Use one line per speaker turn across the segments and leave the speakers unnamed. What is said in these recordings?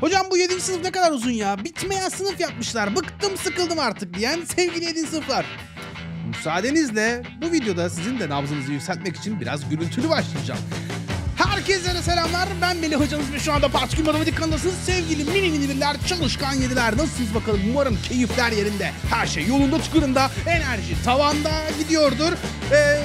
Hocam bu 7. sınıf ne kadar uzun ya. Bitmeyen sınıf yapmışlar. Bıktım sıkıldım artık diyen sevgili 7. sınıflar. Müsaadenizle bu videoda sizin de nabzınızı yükseltmek için biraz gürültülü başlayacağım. Herkese de selamlar. Ben Melih Hocanız ve şu anda Partikül Matematik kanalındasınız. Sevgili mini minibirler, çalışkan yediler. Nasılsınız bakalım? Umarım keyifler yerinde. Her şey yolunda tıkırında. Enerji tavanda gidiyordur. Eee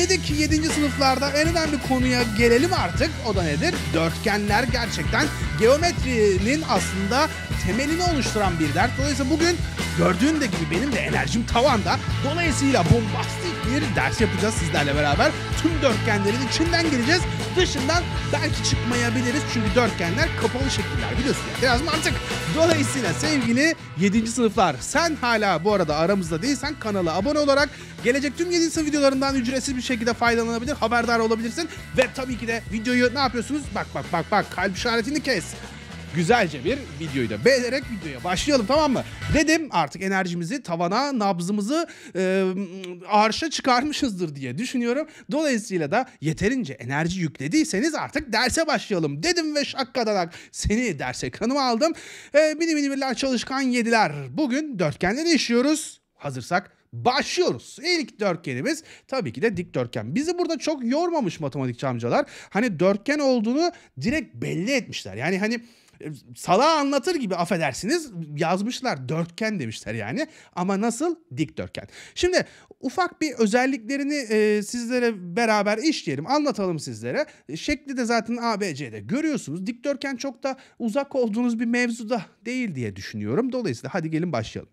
Dedik ki 7. sınıflarda en önemli konuya gelelim artık. O da nedir? Dörtgenler gerçekten geometrinin aslında temelini oluşturan bir dert. Dolayısıyla bugün gördüğün de gibi benim de enerjim tavanda. Dolayısıyla bombastik bir ders yapacağız sizlerle beraber. Tüm dörtgenlerin içinden gireceğiz. Dışından belki çıkmayabiliriz. Çünkü dörtgenler kapalı şekiller biliyorsun. Yani biraz mantık. Dolayısıyla sevgili 7. sınıflar sen hala bu arada aramızda değilsen kanala abone olarak gelecek tüm 7. sınıf videolarından ücretsiz bir şekilde faydalanabilir, haberdar olabilirsin. Ve tabii ki de videoyu ne yapıyorsunuz? Bak bak bak bak kalp işaretini kes güzelce bir videoyu da beğenerek videoya başlayalım tamam mı? Dedim artık enerjimizi tavana, nabzımızı e, arşa çıkarmışızdır diye düşünüyorum. Dolayısıyla da yeterince enerji yüklediyseniz artık derse başlayalım dedim ve şakkadanak seni ders ekranıma aldım. E, mini mini birler çalışkan yediler. Bugün dörtgenleri işliyoruz. Hazırsak başlıyoruz. İlk dörtgenimiz tabii ki de dikdörtgen. Bizi burada çok yormamış matematikçi amcalar. Hani dörtgen olduğunu direkt belli etmişler. Yani hani sala anlatır gibi affedersiniz yazmışlar dörtgen demişler yani ama nasıl dikdörtgen. Şimdi ufak bir özelliklerini e, sizlere beraber işleyelim anlatalım sizlere. Şekli de zaten ABC'de görüyorsunuz. Dikdörtgen çok da uzak olduğunuz bir mevzuda değil diye düşünüyorum. Dolayısıyla hadi gelin başlayalım.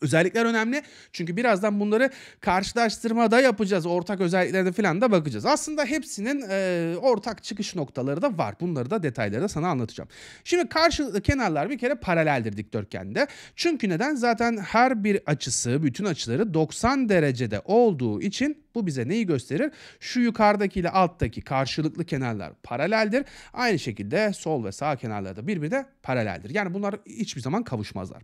Özellikler önemli çünkü birazdan bunları karşılaştırmada da yapacağız. Ortak özelliklerine falan da bakacağız. Aslında hepsinin e, ortak çıkış noktaları da var. Bunları da detayları da sana anlatacağım. Şimdi karşılıklı kenarlar bir kere paraleldir dikdörtgende. Çünkü neden? Zaten her bir açısı, bütün açıları 90 derecede olduğu için bu bize neyi gösterir? Şu yukarıdaki ile alttaki karşılıklı kenarlar paraleldir. Aynı şekilde sol ve sağ kenarları da birbirine paraleldir. Yani bunlar hiçbir zaman kavuşmazlar.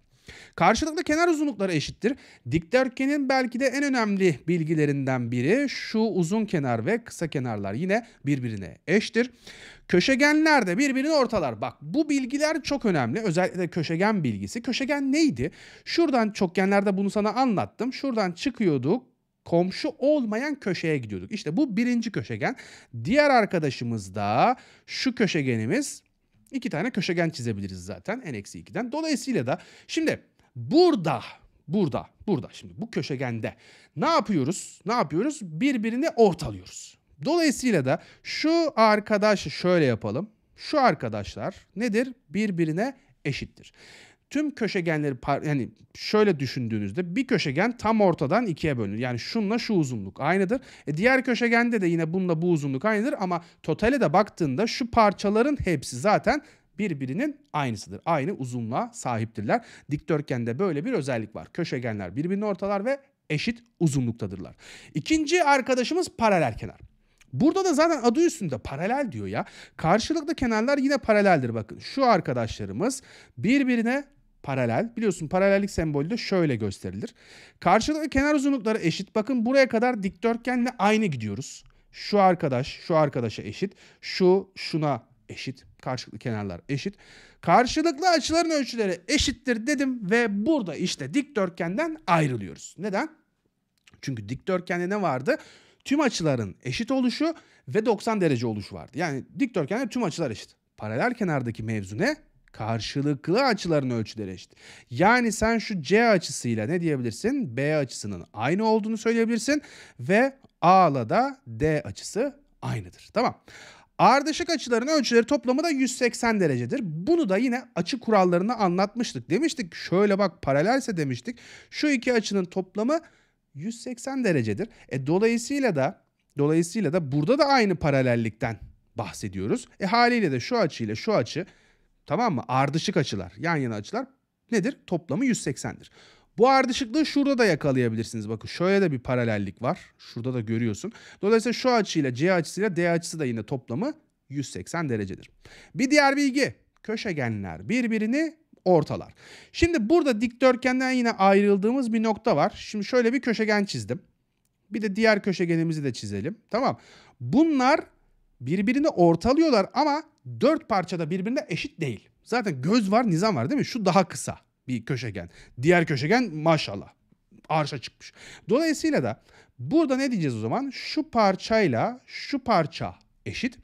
Karşılıklı kenar uzunlukları eşittir. Dikdörtgenin belki de en önemli bilgilerinden biri şu uzun kenar ve kısa kenarlar yine birbirine eşittir. Köşegenler de birbirini ortalar. Bak bu bilgiler çok önemli. Özellikle köşegen bilgisi. Köşegen neydi? Şuradan çokgenlerde bunu sana anlattım. Şuradan çıkıyorduk komşu olmayan köşeye gidiyorduk. İşte bu birinci köşegen. Diğer arkadaşımız da şu köşegenimiz İki tane köşegen çizebiliriz zaten n-2'den. Dolayısıyla da şimdi burada burada burada şimdi bu köşegende ne yapıyoruz? Ne yapıyoruz? Birbirini ortalıyoruz. Dolayısıyla da şu arkadaşı şöyle yapalım. Şu arkadaşlar nedir? Birbirine eşittir tüm köşegenleri yani şöyle düşündüğünüzde bir köşegen tam ortadan ikiye bölünür. Yani şunla şu uzunluk aynıdır. E diğer köşegende de yine bununla bu uzunluk aynıdır ama totale de baktığında şu parçaların hepsi zaten birbirinin aynısıdır. Aynı uzunluğa sahiptirler. Dikdörtgende böyle bir özellik var. Köşegenler birbirini ortalar ve eşit uzunluktadırlar. İkinci arkadaşımız paralel kenar. Burada da zaten adı üstünde paralel diyor ya. Karşılıklı kenarlar yine paraleldir bakın. Şu arkadaşlarımız birbirine paralel. Biliyorsun paralellik sembolü de şöyle gösterilir. Karşılıklı kenar uzunlukları eşit. Bakın buraya kadar dikdörtgenle aynı gidiyoruz. Şu arkadaş şu arkadaşa eşit. Şu şuna eşit. Karşılıklı kenarlar eşit. Karşılıklı açıların ölçüleri eşittir dedim ve burada işte dikdörtgenden ayrılıyoruz. Neden? Çünkü dikdörtgende ne vardı? Tüm açıların eşit oluşu ve 90 derece oluşu vardı. Yani dikdörtgende tüm açılar eşit. Paralel kenardaki mevzu ne? karşılıklı açıların ölçüleri eşit. Yani sen şu C açısıyla ne diyebilirsin? B açısının aynı olduğunu söyleyebilirsin ve A'la da D açısı aynıdır. Tamam. Ardışık açıların ölçüleri toplamı da 180 derecedir. Bunu da yine açı kurallarını anlatmıştık. Demiştik şöyle bak paralelse demiştik. Şu iki açının toplamı 180 derecedir. E dolayısıyla da dolayısıyla da burada da aynı paralellikten bahsediyoruz. E haliyle de şu açıyla şu açı Tamam mı? Ardışık açılar. Yan yana açılar nedir? Toplamı 180'dir. Bu ardışıklığı şurada da yakalayabilirsiniz. Bakın şöyle de bir paralellik var. Şurada da görüyorsun. Dolayısıyla şu açıyla C açısıyla D açısı da yine toplamı 180 derecedir. Bir diğer bilgi. Köşegenler birbirini ortalar. Şimdi burada dikdörtgenden yine ayrıldığımız bir nokta var. Şimdi şöyle bir köşegen çizdim. Bir de diğer köşegenimizi de çizelim. Tamam. Bunlar birbirini ortalıyorlar ama dört parçada birbirine eşit değil. Zaten göz var, nizam var değil mi? Şu daha kısa bir köşegen. Diğer köşegen maşallah arşa çıkmış. Dolayısıyla da burada ne diyeceğiz o zaman? Şu parçayla şu parça eşit.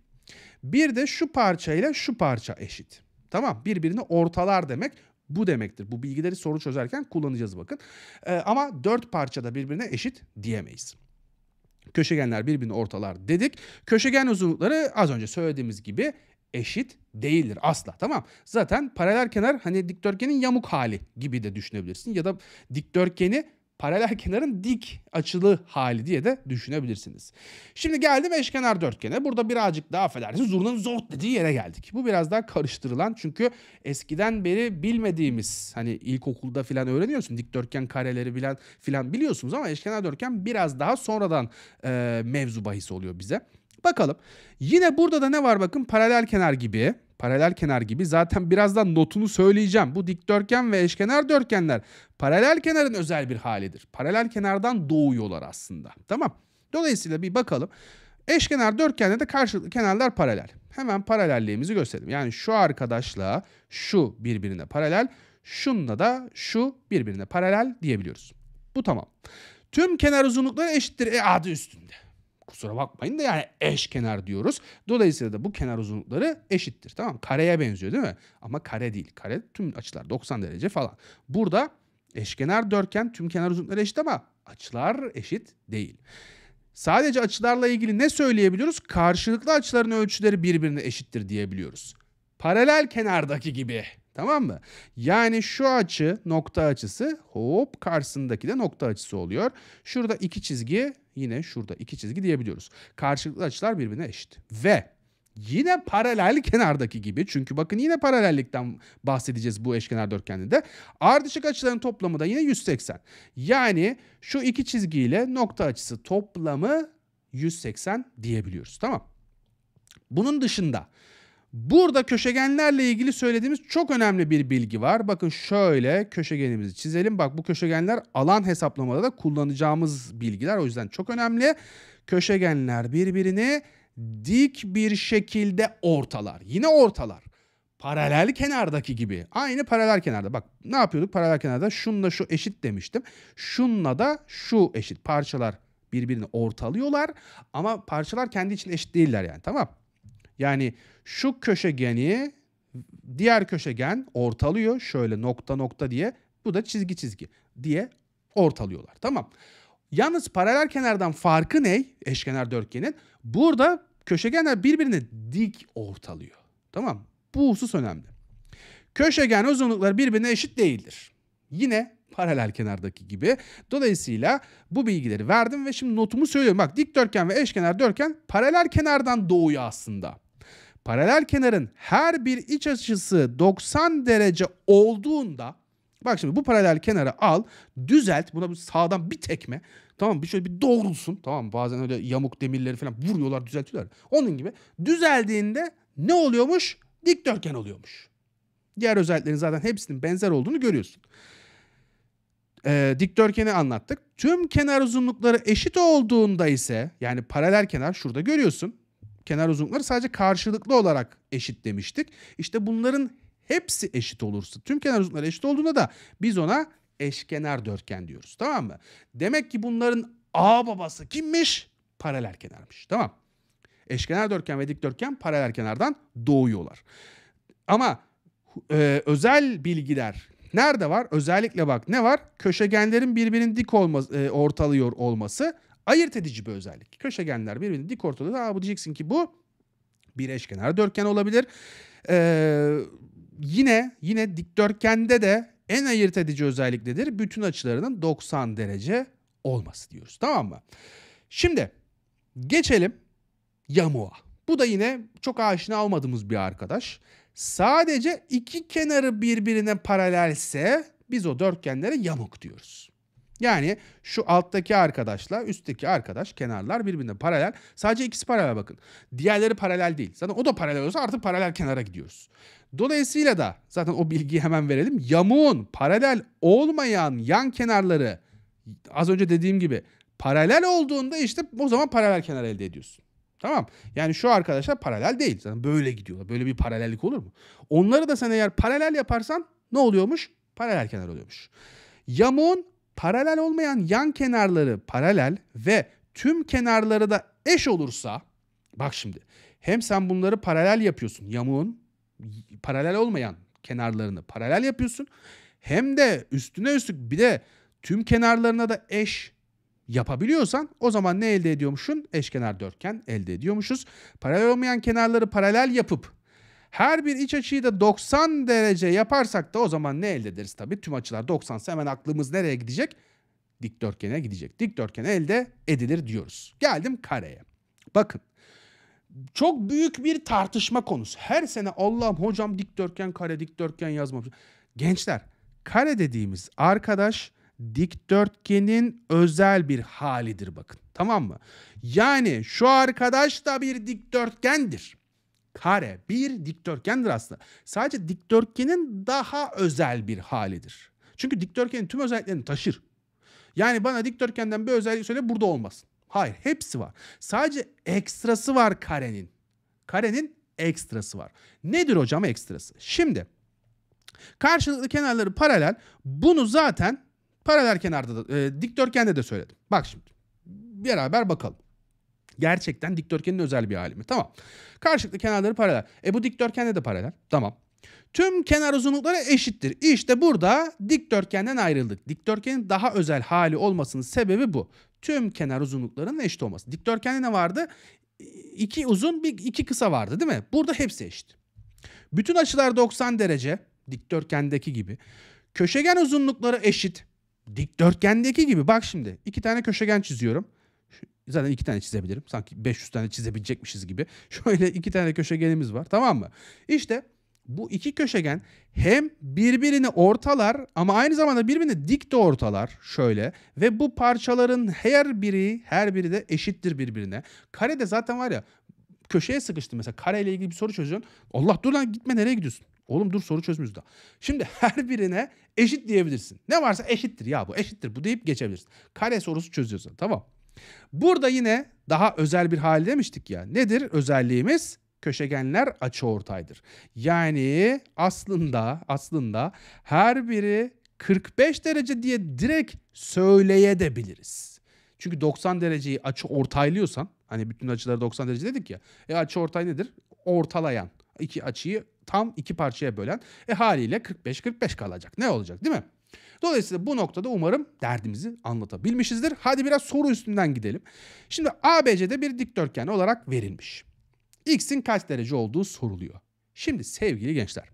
Bir de şu parçayla şu parça eşit. Tamam birbirini ortalar demek bu demektir. Bu bilgileri soru çözerken kullanacağız bakın. Ee, ama dört parçada birbirine eşit diyemeyiz. Köşegenler birbirini ortalar dedik. Köşegen uzunlukları az önce söylediğimiz gibi eşit değildir asla tamam. Zaten paralel kenar hani dikdörtgenin yamuk hali gibi de düşünebilirsin ya da dikdörtgeni paralel kenarın dik açılı hali diye de düşünebilirsiniz. Şimdi geldim eşkenar dörtgene. Burada birazcık daha affedersin zurnanın zort dediği yere geldik. Bu biraz daha karıştırılan çünkü eskiden beri bilmediğimiz hani ilkokulda filan öğreniyorsun dikdörtgen kareleri filan filan biliyorsunuz ama eşkenar dörtgen biraz daha sonradan e, mevzu bahis oluyor bize. Bakalım. Yine burada da ne var bakın paralel kenar gibi. Paralel kenar gibi zaten birazdan notunu söyleyeceğim. Bu dikdörtgen ve eşkenar dörtgenler paralel kenarın özel bir halidir. Paralel kenardan doğuyorlar aslında. Tamam. Dolayısıyla bir bakalım. Eşkenar dörtgende de karşılıklı kenarlar paralel. Hemen paralelliğimizi gösterelim. Yani şu arkadaşla şu birbirine paralel, şunla da şu birbirine paralel diyebiliyoruz. Bu tamam. Tüm kenar uzunlukları eşittir e adı üstünde kusura bakmayın da yani eş kenar diyoruz. Dolayısıyla da bu kenar uzunlukları eşittir. Tamam Kareye benziyor değil mi? Ama kare değil. Kare tüm açılar 90 derece falan. Burada eşkenar dörtgen tüm kenar uzunlukları eşit ama açılar eşit değil. Sadece açılarla ilgili ne söyleyebiliyoruz? Karşılıklı açıların ölçüleri birbirine eşittir diyebiliyoruz. Paralel kenardaki gibi Tamam mı? Yani şu açı nokta açısı hop karşısındaki de nokta açısı oluyor. Şurada iki çizgi yine şurada iki çizgi diyebiliyoruz. Karşılıklı açılar birbirine eşit. Ve yine paralel kenardaki gibi çünkü bakın yine paralellikten bahsedeceğiz bu eşkenar dörtgende Ardışık açıların toplamı da yine 180. Yani şu iki çizgiyle nokta açısı toplamı 180 diyebiliyoruz. Tamam. Bunun dışında Burada köşegenlerle ilgili söylediğimiz çok önemli bir bilgi var. Bakın şöyle köşegenimizi çizelim. Bak bu köşegenler alan hesaplamada da kullanacağımız bilgiler. O yüzden çok önemli. Köşegenler birbirini dik bir şekilde ortalar. Yine ortalar. Paralel kenardaki gibi. Aynı paralel kenarda. Bak ne yapıyorduk paralel kenarda? Şunla şu eşit demiştim. Şunla da şu eşit. Parçalar birbirini ortalıyorlar ama parçalar kendi için eşit değiller yani tamam. Yani şu köşegeni diğer köşegen ortalıyor şöyle nokta nokta diye. Bu da çizgi çizgi diye ortalıyorlar. Tamam. Yalnız paralel kenardan farkı ne eşkenar dörtgenin? Burada köşegenler birbirine dik ortalıyor. Tamam. Bu husus önemli. Köşegen uzunlukları birbirine eşit değildir. Yine paralel kenardaki gibi. Dolayısıyla bu bilgileri verdim ve şimdi notumu söylüyorum. Bak dikdörtgen ve eşkenar dörtgen paralel kenardan doğuyor aslında paralel kenarın her bir iç açısı 90 derece olduğunda bak şimdi bu paralel kenarı al düzelt buna bir sağdan bir tekme tamam bir Şöyle bir doğrulsun tamam Bazen öyle yamuk demirleri falan vuruyorlar düzeltiyorlar. Onun gibi düzeldiğinde ne oluyormuş? Dikdörtgen oluyormuş. Diğer özelliklerin zaten hepsinin benzer olduğunu görüyorsun. Ee, dikdörtgeni anlattık. Tüm kenar uzunlukları eşit olduğunda ise yani paralel kenar şurada görüyorsun kenar uzunlukları sadece karşılıklı olarak eşit demiştik. İşte bunların hepsi eşit olursa tüm kenar uzunlukları eşit olduğunda da biz ona eşkenar dörtgen diyoruz. Tamam mı? Demek ki bunların A babası kimmiş? Paralel kenarmış. Tamam. Eşkenar dörtgen ve dikdörtgen paralel kenardan doğuyorlar. Ama e, özel bilgiler nerede var? Özellikle bak ne var? Köşegenlerin birbirinin dik olması, e, ortalıyor olması Ayırt edici bir özellik. Köşegenler birbirini dik ortada da bu diyeceksin ki bu bir eşkenar dörtgen olabilir. Ee, yine yine dikdörtgende de en ayırt edici özellik Bütün açılarının 90 derece olması diyoruz. Tamam mı? Şimdi geçelim yamuğa. Bu da yine çok aşina olmadığımız bir arkadaş. Sadece iki kenarı birbirine paralelse biz o dörtgenlere yamuk diyoruz. Yani şu alttaki arkadaşla üstteki arkadaş kenarlar birbirine paralel. Sadece ikisi paralel bakın. Diğerleri paralel değil. Zaten o da paralel olsa artık paralel kenara gidiyoruz. Dolayısıyla da zaten o bilgiyi hemen verelim. Yamuğun paralel olmayan yan kenarları az önce dediğim gibi paralel olduğunda işte o zaman paralel kenar elde ediyorsun. Tamam. Yani şu arkadaşlar paralel değil. Zaten böyle gidiyorlar. Böyle bir paralellik olur mu? Onları da sen eğer paralel yaparsan ne oluyormuş? Paralel kenar oluyormuş. Yamuğun paralel olmayan yan kenarları paralel ve tüm kenarları da eş olursa bak şimdi hem sen bunları paralel yapıyorsun yamuğun paralel olmayan kenarlarını paralel yapıyorsun hem de üstüne üstlük bir de tüm kenarlarına da eş yapabiliyorsan o zaman ne elde ediyormuşsun? Eşkenar dörtgen elde ediyormuşuz. Paralel olmayan kenarları paralel yapıp her bir iç açıyı da 90 derece yaparsak da o zaman ne elde ederiz tabi Tüm açılar 90 hemen aklımız nereye gidecek? Dikdörtgene gidecek. Dikdörtgen elde edilir diyoruz. Geldim kareye. Bakın çok büyük bir tartışma konusu. Her sene Allah'ım hocam dikdörtgen kare dikdörtgen yazmamış. Gençler kare dediğimiz arkadaş dikdörtgenin özel bir halidir bakın. Tamam mı? Yani şu arkadaş da bir dikdörtgendir kare bir dikdörtgendir aslında. Sadece dikdörtgenin daha özel bir halidir. Çünkü dikdörtgenin tüm özelliklerini taşır. Yani bana dikdörtgenden bir özellik söyle burada olmasın. Hayır hepsi var. Sadece ekstrası var karenin. Karenin ekstrası var. Nedir hocam ekstrası? Şimdi karşılıklı kenarları paralel. Bunu zaten paralel kenarda da, e, dikdörtgende de söyledim. Bak şimdi beraber bakalım. Gerçekten dikdörtgenin özel bir hali mi? Tamam. Karşılıklı kenarları paralel. E bu dikdörtgende de paralel. Tamam. Tüm kenar uzunlukları eşittir. İşte burada dikdörtgenden ayrıldık. Dikdörtgenin daha özel hali olmasının sebebi bu. Tüm kenar uzunluklarının eşit olması. Dikdörtgende ne vardı? İki uzun, bir iki kısa vardı değil mi? Burada hepsi eşit. Bütün açılar 90 derece. Dikdörtgendeki gibi. Köşegen uzunlukları eşit. Dikdörtgendeki gibi. Bak şimdi iki tane köşegen çiziyorum. Zaten iki tane çizebilirim. Sanki 500 tane çizebilecekmişiz gibi. Şöyle iki tane köşegenimiz var tamam mı? İşte bu iki köşegen hem birbirini ortalar ama aynı zamanda birbirini dik de ortalar şöyle ve bu parçaların her biri her biri de eşittir birbirine. Kare de zaten var ya köşeye sıkıştı. mesela kareyle ilgili bir soru çözüyorsun. Allah dur lan gitme nereye gidiyorsun? Oğlum dur soru çözmüyoruz da. Şimdi her birine eşit diyebilirsin. Ne varsa eşittir ya bu eşittir bu deyip geçebilirsin. Kare sorusu çözüyorsun tamam. Burada yine daha özel bir hal demiştik ya. Nedir özelliğimiz? Köşegenler açıortaydır. Yani aslında aslında her biri 45 derece diye direkt söyleyebiliriz. Çünkü 90 dereceyi açı ortaylıyorsan hani bütün açıları 90 derece dedik ya. E açı ortay nedir? Ortalayan. iki açıyı tam iki parçaya bölen. E haliyle 45 45 kalacak. Ne olacak değil mi? Dolayısıyla bu noktada umarım derdimizi anlatabilmişizdir. Hadi biraz soru üstünden gidelim. Şimdi ABC'de bir dikdörtgen olarak verilmiş. X'in kaç derece olduğu soruluyor. Şimdi sevgili gençler.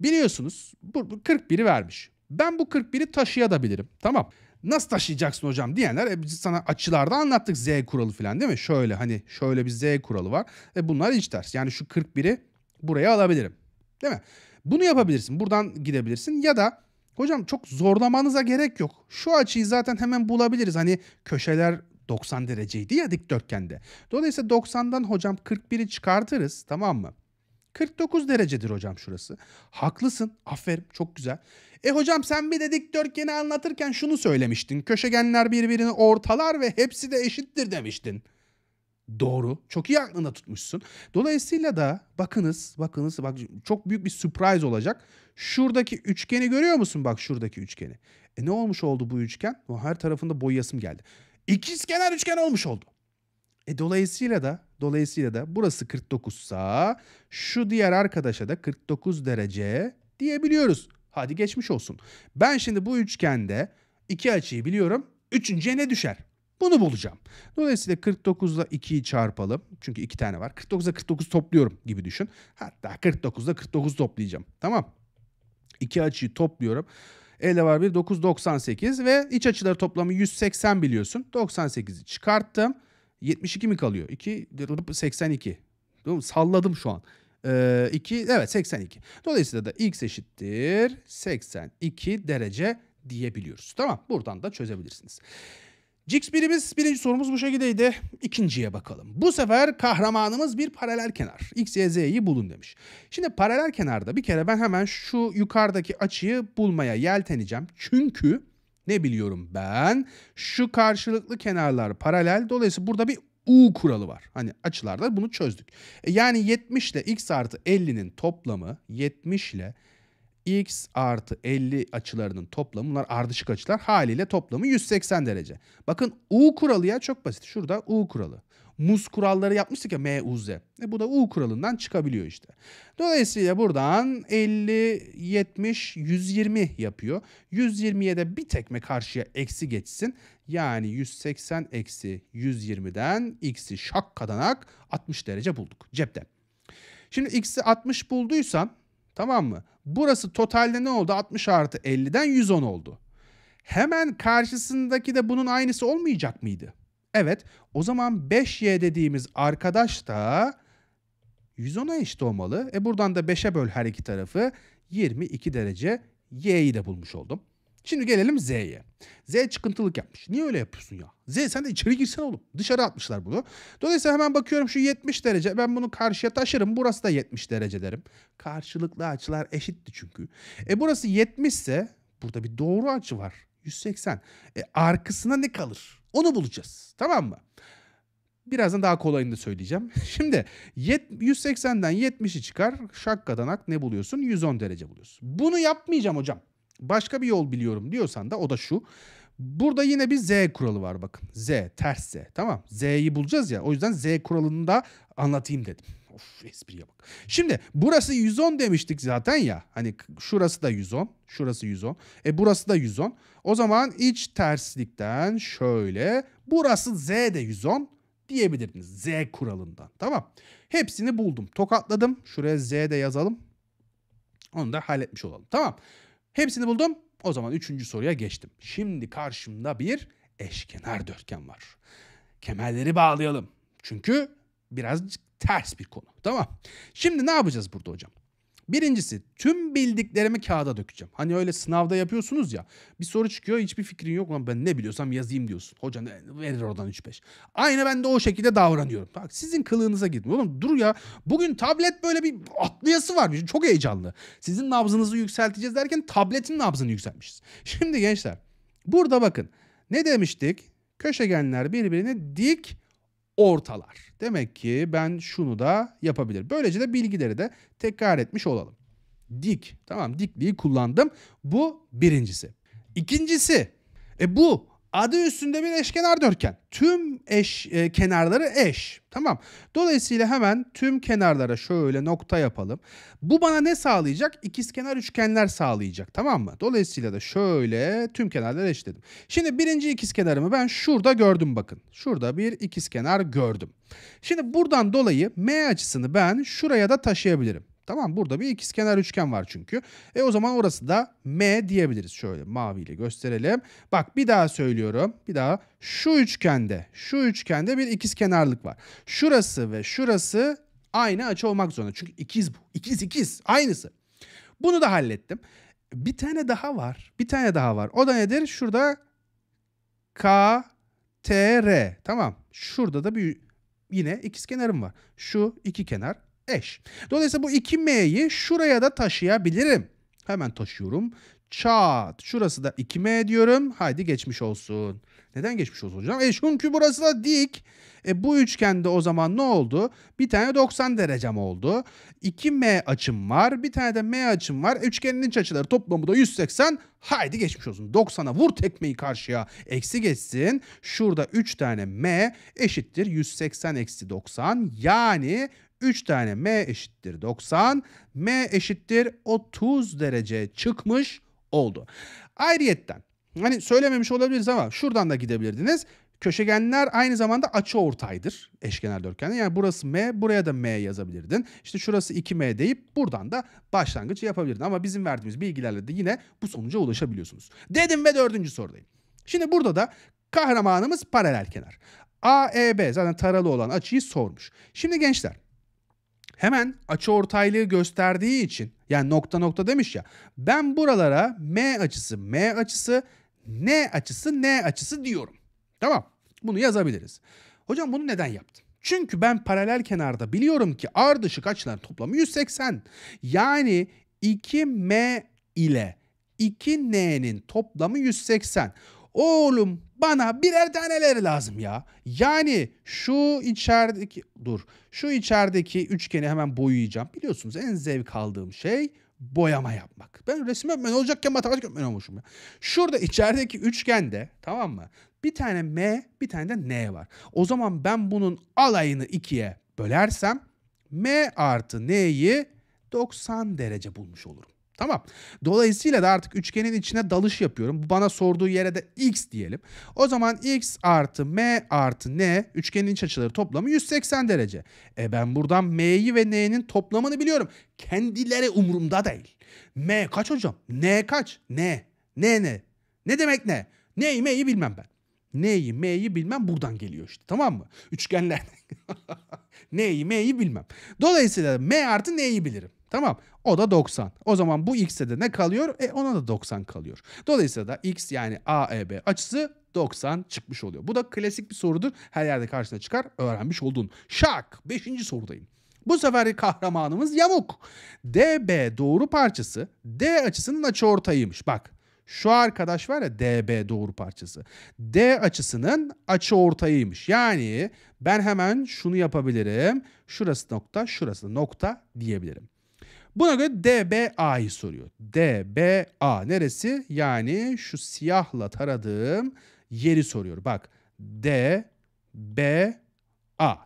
Biliyorsunuz bu 41'i vermiş. Ben bu 41'i taşıyabilirim. Tamam. Nasıl taşıyacaksın hocam diyenler e, biz sana açılarda anlattık Z kuralı falan değil mi? Şöyle hani şöyle bir Z kuralı var. E, bunlar iç ters. Yani şu 41'i buraya alabilirim. Değil mi? Bunu yapabilirsin. Buradan gidebilirsin ya da Hocam çok zorlamanıza gerek yok. Şu açıyı zaten hemen bulabiliriz. Hani köşeler 90 dereceydi ya dikdörtgende. Dolayısıyla 90'dan hocam 41'i çıkartırız tamam mı? 49 derecedir hocam şurası. Haklısın. Aferin. Çok güzel. E hocam sen bir de dikdörtgeni anlatırken şunu söylemiştin. Köşegenler birbirini ortalar ve hepsi de eşittir demiştin. Doğru. Çok iyi aklında tutmuşsun. Dolayısıyla da bakınız, bakınız bak çok büyük bir surprise olacak. Şuradaki üçgeni görüyor musun? Bak şuradaki üçgeni. E ne olmuş oldu bu üçgen? O her tarafında boyayasım geldi. İkiz kenar üçgen olmuş oldu. E dolayısıyla da dolayısıyla da burası 49 sa şu diğer arkadaşa da 49 derece diyebiliyoruz. Hadi geçmiş olsun. Ben şimdi bu üçgende iki açıyı biliyorum. Üçüncüye ne düşer? Bunu bulacağım. Dolayısıyla 49'la 2'yi çarpalım. Çünkü 2 tane var. 49'a 49 topluyorum gibi düşün. Hatta 49'da 49 toplayacağım. Tamam. İki açıyı topluyorum. Elde var bir 9 98 ve iç açıları toplamı 180 biliyorsun. 98'i çıkarttım. 72 mi kalıyor? 2 82. Salladım şu an. 2 ee, evet 82. Dolayısıyla da x eşittir 82 derece diyebiliyoruz. Tamam buradan da çözebilirsiniz. Cix birimiz birinci sorumuz bu şekildeydi. İkinciye bakalım. Bu sefer kahramanımız bir paralel kenar. X, Y, Z'yi bulun demiş. Şimdi paralel kenarda bir kere ben hemen şu yukarıdaki açıyı bulmaya yelteneceğim. Çünkü ne biliyorum ben şu karşılıklı kenarlar paralel. Dolayısıyla burada bir U kuralı var. Hani açılarda bunu çözdük. E, yani 70 ile X artı 50'nin toplamı 70 ile x artı 50 açılarının toplamı bunlar ardışık açılar haliyle toplamı 180 derece. Bakın U kuralı ya çok basit. Şurada U kuralı. Muz kuralları yapmıştık ya M, U, Z. E bu da U kuralından çıkabiliyor işte. Dolayısıyla buradan 50, 70, 120 yapıyor. 120'ye de bir tekme karşıya eksi geçsin. Yani 180 eksi 120'den x'i şak kadanak 60 derece bulduk cepte. Şimdi x'i 60 bulduysam Tamam mı? Burası totalde ne oldu? 60 artı 50'den 110 oldu. Hemen karşısındaki de bunun aynısı olmayacak mıydı? Evet. O zaman 5y dediğimiz arkadaş da 110'a eşit olmalı. E buradan da 5'e böl her iki tarafı. 22 derece y'yi de bulmuş oldum. Şimdi gelelim Z'ye. Z çıkıntılık yapmış. Niye öyle yapıyorsun ya? Z sen de içeri girsene oğlum. Dışarı atmışlar bunu. Dolayısıyla hemen bakıyorum şu 70 derece. Ben bunu karşıya taşırım. Burası da 70 derece derim. Karşılıklı açılar eşitti çünkü. E burası 70 ise burada bir doğru açı var. 180. E arkasına ne kalır? Onu bulacağız. Tamam mı? Birazdan daha kolayını da söyleyeceğim. Şimdi 180'den 70'i çıkar. Şak kadanak ne buluyorsun? 110 derece buluyorsun. Bunu yapmayacağım hocam. Başka bir yol biliyorum diyorsan da o da şu. Burada yine bir Z kuralı var bakın. Z, ters Z. Tamam. Z'yi bulacağız ya. O yüzden Z kuralını da anlatayım dedim. Of espriye bak. Şimdi burası 110 demiştik zaten ya. Hani şurası da 110. Şurası 110. E burası da 110. O zaman iç terslikten şöyle. Burası Z de 110 diyebilirdiniz. Z kuralından. Tamam. Hepsini buldum. Tokatladım. Şuraya Z de yazalım. Onu da halletmiş olalım. Tamam. Hepsini buldum. O zaman üçüncü soruya geçtim. Şimdi karşımda bir eşkenar dörtgen var. Kemerleri bağlayalım. Çünkü biraz ters bir konu. Tamam. Şimdi ne yapacağız burada hocam? Birincisi tüm bildiklerimi kağıda dökeceğim. Hani öyle sınavda yapıyorsunuz ya. Bir soru çıkıyor hiçbir fikrin yok. Lan ben ne biliyorsam yazayım diyorsun. Hoca verir oradan 3-5. Aynı ben de o şekilde davranıyorum. Bak sizin kılığınıza gitmiyor. Oğlum dur ya. Bugün tablet böyle bir atlayası var. Çok heyecanlı. Sizin nabzınızı yükselteceğiz derken tabletin nabzını yükseltmişiz. Şimdi gençler burada bakın. Ne demiştik? Köşegenler birbirini dik ortalar. Demek ki ben şunu da yapabilirim. Böylece de bilgileri de tekrar etmiş olalım. Dik. Tamam dikliği kullandım. Bu birincisi. İkincisi. E bu Adı üstünde bir eşkenar dörtgen. Tüm eş e, kenarları eş. Tamam. Dolayısıyla hemen tüm kenarlara şöyle nokta yapalım. Bu bana ne sağlayacak? İkizkenar üçgenler sağlayacak. Tamam mı? Dolayısıyla da şöyle tüm kenarları eş dedim. Şimdi birinci ikizkenarımı ben şurada gördüm bakın. Şurada bir ikizkenar gördüm. Şimdi buradan dolayı M açısını ben şuraya da taşıyabilirim. Tamam burada bir ikizkenar üçgen var çünkü. E o zaman orası da M diyebiliriz. Şöyle maviyle gösterelim. Bak bir daha söylüyorum. Bir daha şu üçgende, şu üçgende bir ikizkenarlık var. Şurası ve şurası aynı açı olmak zorunda. Çünkü ikiz bu. İkiz ikiz aynısı. Bunu da hallettim. Bir tane daha var. Bir tane daha var. O da nedir? Şurada K T R. Tamam. Şurada da bir yine ikiz kenarım var. Şu iki kenar eş. Dolayısıyla bu 2m'yi şuraya da taşıyabilirim. Hemen taşıyorum. Çat. Şurası da 2m diyorum. Haydi geçmiş olsun. Neden geçmiş olsun hocam? E çünkü burası da dik. E bu üçgende o zaman ne oldu? Bir tane 90 derecem oldu. 2m açım var. Bir tane de m açım var. Üçgenin iç açıları toplamı da 180. Haydi geçmiş olsun. 90'a vur tekmeyi karşıya. Eksi geçsin. Şurada 3 tane m eşittir. 180 eksi 90. Yani 3 tane m eşittir 90, m eşittir 30 derece çıkmış oldu. Ayrıyetten hani söylememiş olabiliriz ama şuradan da gidebilirdiniz. Köşegenler aynı zamanda açı ortaydır eşkenar dörtgende. Yani burası M, buraya da M yazabilirdin. İşte şurası 2M deyip buradan da başlangıç yapabilirdin. Ama bizim verdiğimiz bilgilerle de yine bu sonuca ulaşabiliyorsunuz. Dedim ve dördüncü sorudayım. Şimdi burada da kahramanımız paralel kenar. AEB zaten taralı olan açıyı sormuş. Şimdi gençler hemen açı ortaylığı gösterdiği için yani nokta nokta demiş ya ben buralara M açısı M açısı N açısı N açısı diyorum. Tamam bunu yazabiliriz. Hocam bunu neden yaptım? Çünkü ben paralel kenarda biliyorum ki ardışık açıların toplamı 180. Yani 2M ile 2N'nin toplamı 180. Oğlum bana birer taneleri lazım ya. Yani şu içerideki dur. Şu içerideki üçgeni hemen boyayacağım. Biliyorsunuz en zevk aldığım şey boyama yapmak. Ben resim öğretmeni olacakken matematik öğretmeni olmuşum ya. Şurada içerideki üçgende tamam mı? Bir tane M bir tane de N var. O zaman ben bunun alayını ikiye bölersem M artı N'yi 90 derece bulmuş olurum. Tamam. Dolayısıyla da artık üçgenin içine dalış yapıyorum. Bana sorduğu yere de x diyelim. O zaman x artı m artı n üçgenin iç açıları toplamı 180 derece. E ben buradan m'yi ve n'nin toplamını biliyorum. Kendileri umurumda değil. m kaç hocam? n kaç? n. n ne? Ne demek ne? neyi m'yi bilmem ben. N'yi m'yi bilmem buradan geliyor işte tamam mı? Üçgenlerden. N'yi m'yi bilmem. Dolayısıyla m artı n'yi bilirim. Tamam o da 90. O zaman bu x'e de ne kalıyor? E ona da 90 kalıyor. Dolayısıyla da x yani AEB açısı 90 çıkmış oluyor. Bu da klasik bir sorudur. Her yerde karşına çıkar öğrenmiş oldun. Şak 5. sorudayım. Bu sefer kahramanımız yamuk. DB doğru parçası D açısının açıortayıymış. Bak şu arkadaş var ya DB doğru parçası. D açısının açı ortayıymış. Yani ben hemen şunu yapabilirim. Şurası nokta, şurası nokta diyebilirim. Buna göre DBA'yı soruyor. DBA neresi? Yani şu siyahla taradığım yeri soruyor. Bak DBA.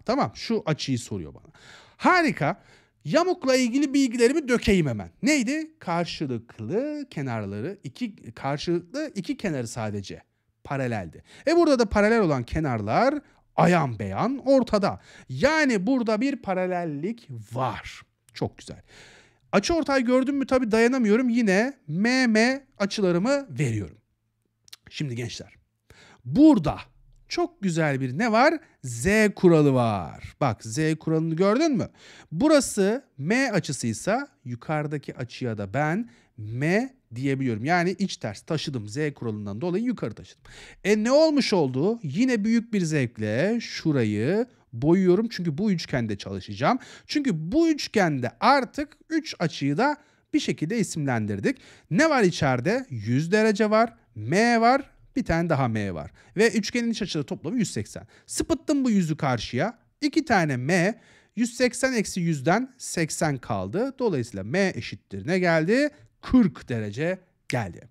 Tamam şu açıyı soruyor bana. Harika. Yamukla ilgili bilgilerimi dökeyim hemen. Neydi? Karşılıklı kenarları, iki karşılıklı iki kenarı sadece paraleldi. E burada da paralel olan kenarlar ayan beyan ortada. Yani burada bir paralellik var. Çok güzel. Açı ortay gördüm mü tabii dayanamıyorum. Yine MM açılarımı veriyorum. Şimdi gençler. Burada çok güzel bir ne var? Z kuralı var. Bak Z kuralını gördün mü? Burası M açısıysa yukarıdaki açıya da ben M diyebiliyorum. Yani iç ters taşıdım Z kuralından dolayı yukarı taşıdım. E ne olmuş oldu? Yine büyük bir zevkle şurayı boyuyorum. Çünkü bu üçgende çalışacağım. Çünkü bu üçgende artık 3 üç açıyı da bir şekilde isimlendirdik. Ne var içeride? 100 derece var. M var. Bir tane daha M var. Ve üçgenin iç açıları toplamı 180. Sıpıttım bu yüzü karşıya. 2 tane M 180 eksi 100'den 80 kaldı. Dolayısıyla M eşittir ne geldi? 40 derece geldi.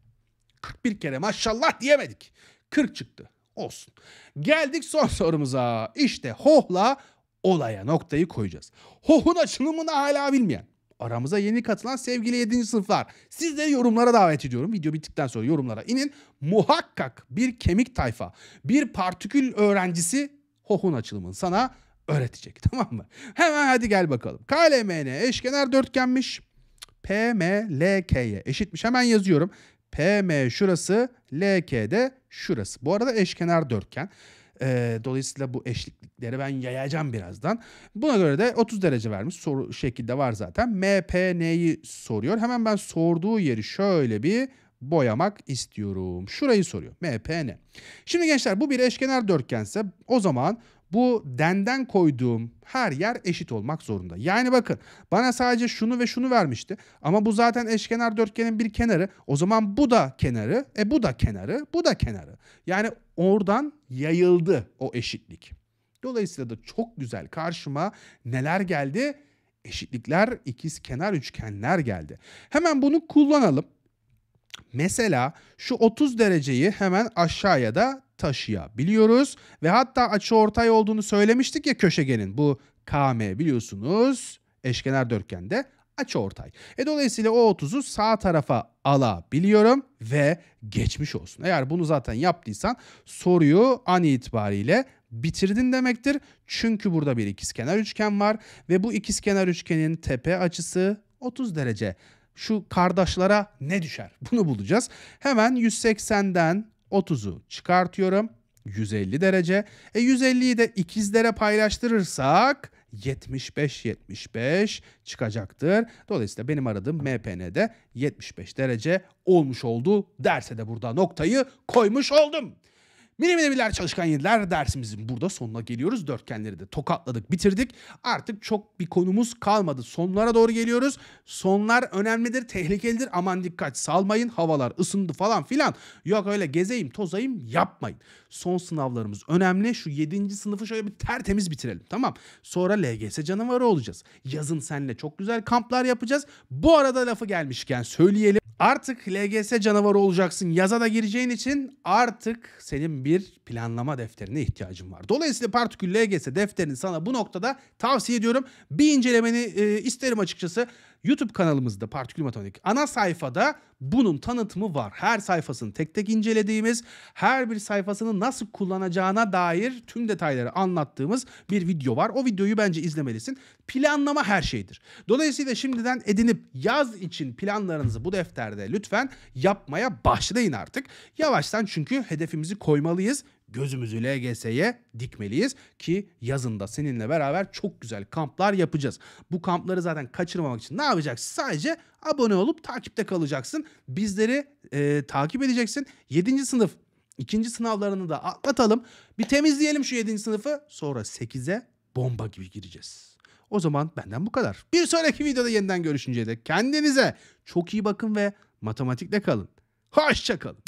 41 kere maşallah diyemedik. 40 çıktı olsun. Geldik son sorumuza. İşte Hoh'la olaya noktayı koyacağız. Hoh'un açılımını hala bilmeyen, aramıza yeni katılan sevgili 7. sınıflar. Sizleri yorumlara davet ediyorum. Video bittikten sonra yorumlara inin. Muhakkak bir kemik tayfa, bir partikül öğrencisi Hoh'un açılımını sana öğretecek tamam mı? Hemen hadi gel bakalım. KLMN eşkenar dörtgenmiş. PMLK'ye eşitmiş. Hemen yazıyorum. PM şurası, LK de şurası. Bu arada eşkenar dörtgen. E, dolayısıyla bu eşliklikleri ben yayacağım birazdan. Buna göre de 30 derece vermiş soru şekilde var zaten. MPN'yi soruyor. Hemen ben sorduğu yeri şöyle bir boyamak istiyorum. Şurayı soruyor. MPN. Şimdi gençler bu bir eşkenar dörtgense o zaman bu denden koyduğum her yer eşit olmak zorunda. Yani bakın bana sadece şunu ve şunu vermişti ama bu zaten eşkenar dörtgenin bir kenarı. O zaman bu da kenarı, e bu da kenarı, bu da kenarı. Yani oradan yayıldı o eşitlik. Dolayısıyla da çok güzel karşıma neler geldi? Eşitlikler, ikiz kenar üçgenler geldi. Hemen bunu kullanalım. Mesela şu 30 dereceyi hemen aşağıya da taşıyabiliyoruz. Ve hatta açı ortay olduğunu söylemiştik ya köşegenin. Bu KM biliyorsunuz eşkenar dörtgende açı ortay. E dolayısıyla o 30'u sağ tarafa alabiliyorum ve geçmiş olsun. Eğer bunu zaten yaptıysan soruyu an itibariyle bitirdin demektir. Çünkü burada bir ikizkenar üçgen var ve bu ikizkenar üçgenin tepe açısı 30 derece. Şu kardeşlara ne düşer? Bunu bulacağız. Hemen 180'den 30'u çıkartıyorum. 150 derece. E 150'yi de ikizlere paylaştırırsak 75 75 çıkacaktır. Dolayısıyla benim aradığım MPN'de 75 derece olmuş oldu. Derse de burada noktayı koymuş oldum. Mini mini biler çalışkan yediler dersimizin burada sonuna geliyoruz. Dörtgenleri de tokatladık bitirdik. Artık çok bir konumuz kalmadı. Sonlara doğru geliyoruz. Sonlar önemlidir, tehlikelidir. Aman dikkat salmayın. Havalar ısındı falan filan. Yok öyle gezeyim tozayım yapmayın. Son sınavlarımız önemli. Şu yedinci sınıfı şöyle bir tertemiz bitirelim tamam. Sonra LGS canavarı olacağız. Yazın seninle çok güzel kamplar yapacağız. Bu arada lafı gelmişken söyleyelim. Artık LGS canavarı olacaksın. Yaza da gireceğin için artık senin bir planlama defterine ihtiyacım var. Dolayısıyla partikül LGS defterini sana bu noktada tavsiye ediyorum. Bir incelemeni e, isterim açıkçası. YouTube kanalımızda Partikül Matematik ana sayfada bunun tanıtımı var. Her sayfasını tek tek incelediğimiz, her bir sayfasını nasıl kullanacağına dair tüm detayları anlattığımız bir video var. O videoyu bence izlemelisin. Planlama her şeydir. Dolayısıyla şimdiden edinip yaz için planlarınızı bu defterde lütfen yapmaya başlayın artık. Yavaştan çünkü hedefimizi koymalıyız gözümüzü LGS'ye dikmeliyiz ki yazında seninle beraber çok güzel kamplar yapacağız. Bu kampları zaten kaçırmamak için ne yapacaksın? Sadece abone olup takipte kalacaksın. Bizleri e, takip edeceksin. 7. sınıf ikinci sınavlarını da atlatalım. Bir temizleyelim şu 7. sınıfı. Sonra 8'e bomba gibi gireceğiz. O zaman benden bu kadar. Bir sonraki videoda yeniden görüşünceye dek kendinize çok iyi bakın ve matematikle kalın. Hoşça kalın.